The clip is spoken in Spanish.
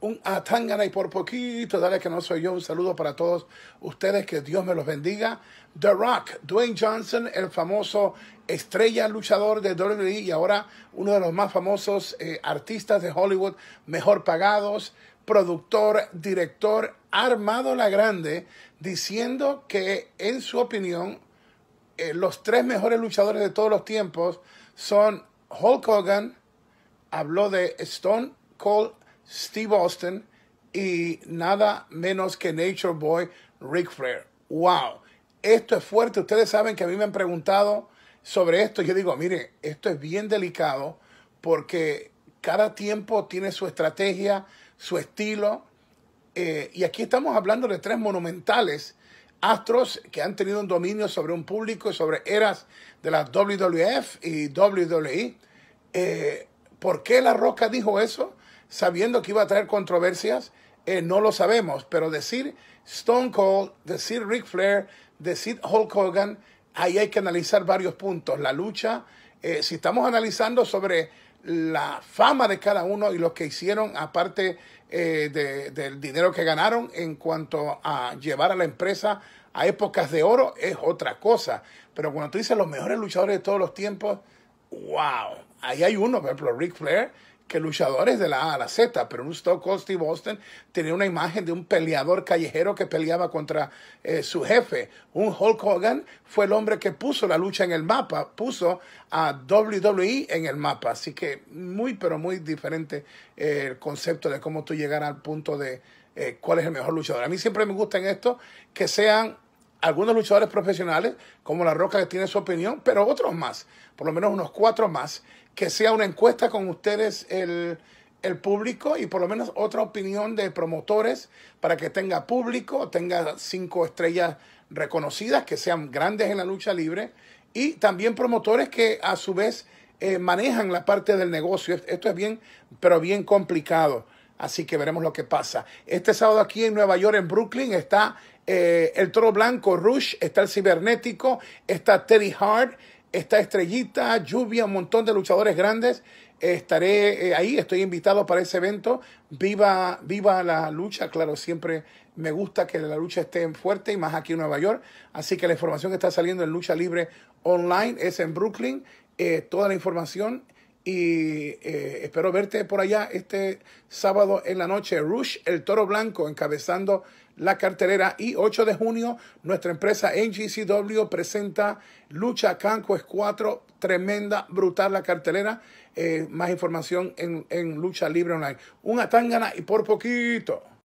un atangana y por poquito, dale que no soy yo, un saludo para todos ustedes, que Dios me los bendiga. The Rock, Dwayne Johnson, el famoso estrella luchador de WWE y ahora uno de los más famosos eh, artistas de Hollywood, mejor pagados, productor, director, armado la grande, diciendo que en su opinión eh, los tres mejores luchadores de todos los tiempos son Hulk Hogan, habló de Stone Cold Steve Austin y nada menos que Nature Boy Ric Flair. ¡Wow! Esto es fuerte. Ustedes saben que a mí me han preguntado sobre esto. Yo digo, mire, esto es bien delicado porque cada tiempo tiene su estrategia, su estilo. Eh, y aquí estamos hablando de tres monumentales astros que han tenido un dominio sobre un público y sobre eras de la WWF y WWE. Eh, ¿Por qué La Roca dijo eso? sabiendo que iba a traer controversias, eh, no lo sabemos, pero decir Stone Cold, decir Ric Flair, decir Hulk Hogan, ahí hay que analizar varios puntos. La lucha, eh, si estamos analizando sobre la fama de cada uno y lo que hicieron, aparte eh, del dinero que ganaron en cuanto a llevar a la empresa a épocas de oro, es otra cosa. Pero cuando tú dices los mejores luchadores de todos los tiempos, wow, ahí hay uno, por ejemplo, Ric Flair, que luchadores de la A a la Z, pero un Stone Cold Steve boston tenía una imagen de un peleador callejero que peleaba contra eh, su jefe. Un Hulk Hogan fue el hombre que puso la lucha en el mapa, puso a WWE en el mapa. Así que muy, pero muy diferente eh, el concepto de cómo tú llegar al punto de eh, cuál es el mejor luchador. A mí siempre me gusta en esto que sean algunos luchadores profesionales, como La Roca, que tiene su opinión, pero otros más, por lo menos unos cuatro más, que sea una encuesta con ustedes el, el público y por lo menos otra opinión de promotores para que tenga público, tenga cinco estrellas reconocidas, que sean grandes en la lucha libre y también promotores que a su vez eh, manejan la parte del negocio. Esto es bien, pero bien complicado. Así que veremos lo que pasa. Este sábado aquí en Nueva York, en Brooklyn, está eh, el Toro Blanco, Rush, está el Cibernético, está Teddy Hart, está Estrellita, Lluvia, un montón de luchadores grandes. estaré eh, ahí, estoy invitado para ese evento. Viva, viva la lucha, claro, siempre me gusta que la lucha esté fuerte y más aquí en Nueva York. Así que la información que está saliendo en Lucha Libre Online es en Brooklyn. Eh, toda la información y eh, espero verte por allá este sábado en la noche. Rush, el toro blanco, encabezando la cartelera. Y 8 de junio, nuestra empresa NGCW presenta Lucha Cancos 4. Tremenda, brutal la cartelera. Eh, más información en, en Lucha Libre Online. Una tangana y por poquito.